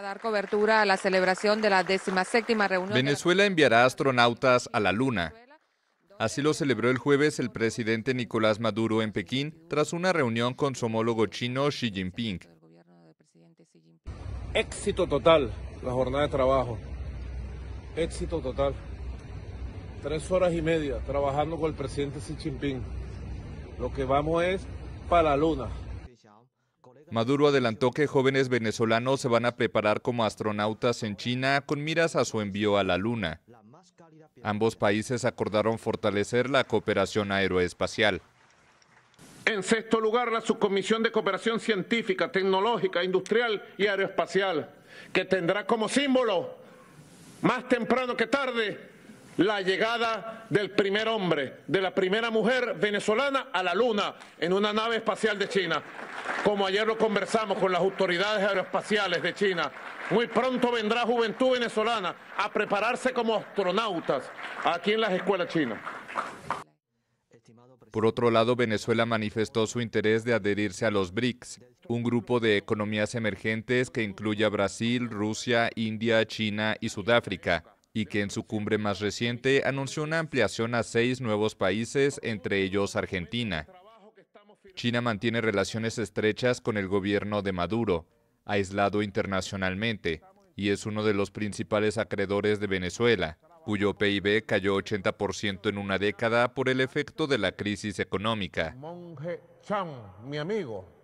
dar cobertura a la celebración de la séptima reunión. Venezuela enviará astronautas a la Luna. Así lo celebró el jueves el presidente Nicolás Maduro en Pekín tras una reunión con su homólogo chino Xi Jinping. Éxito total la jornada de trabajo. Éxito total. Tres horas y media trabajando con el presidente Xi Jinping. Lo que vamos es para la luna. Maduro adelantó que jóvenes venezolanos se van a preparar como astronautas en China con miras a su envío a la Luna. Ambos países acordaron fortalecer la cooperación aeroespacial. En sexto lugar, la Subcomisión de Cooperación Científica, Tecnológica, Industrial y Aeroespacial, que tendrá como símbolo, más temprano que tarde, la llegada del primer hombre, de la primera mujer venezolana a la Luna en una nave espacial de China, como ayer lo conversamos con las autoridades aeroespaciales de China. Muy pronto vendrá juventud venezolana a prepararse como astronautas aquí en las escuelas chinas. Por otro lado, Venezuela manifestó su interés de adherirse a los BRICS, un grupo de economías emergentes que incluye a Brasil, Rusia, India, China y Sudáfrica y que en su cumbre más reciente anunció una ampliación a seis nuevos países, entre ellos Argentina. China mantiene relaciones estrechas con el gobierno de Maduro, aislado internacionalmente, y es uno de los principales acreedores de Venezuela, cuyo PIB cayó 80% en una década por el efecto de la crisis económica. Monje mi amigo,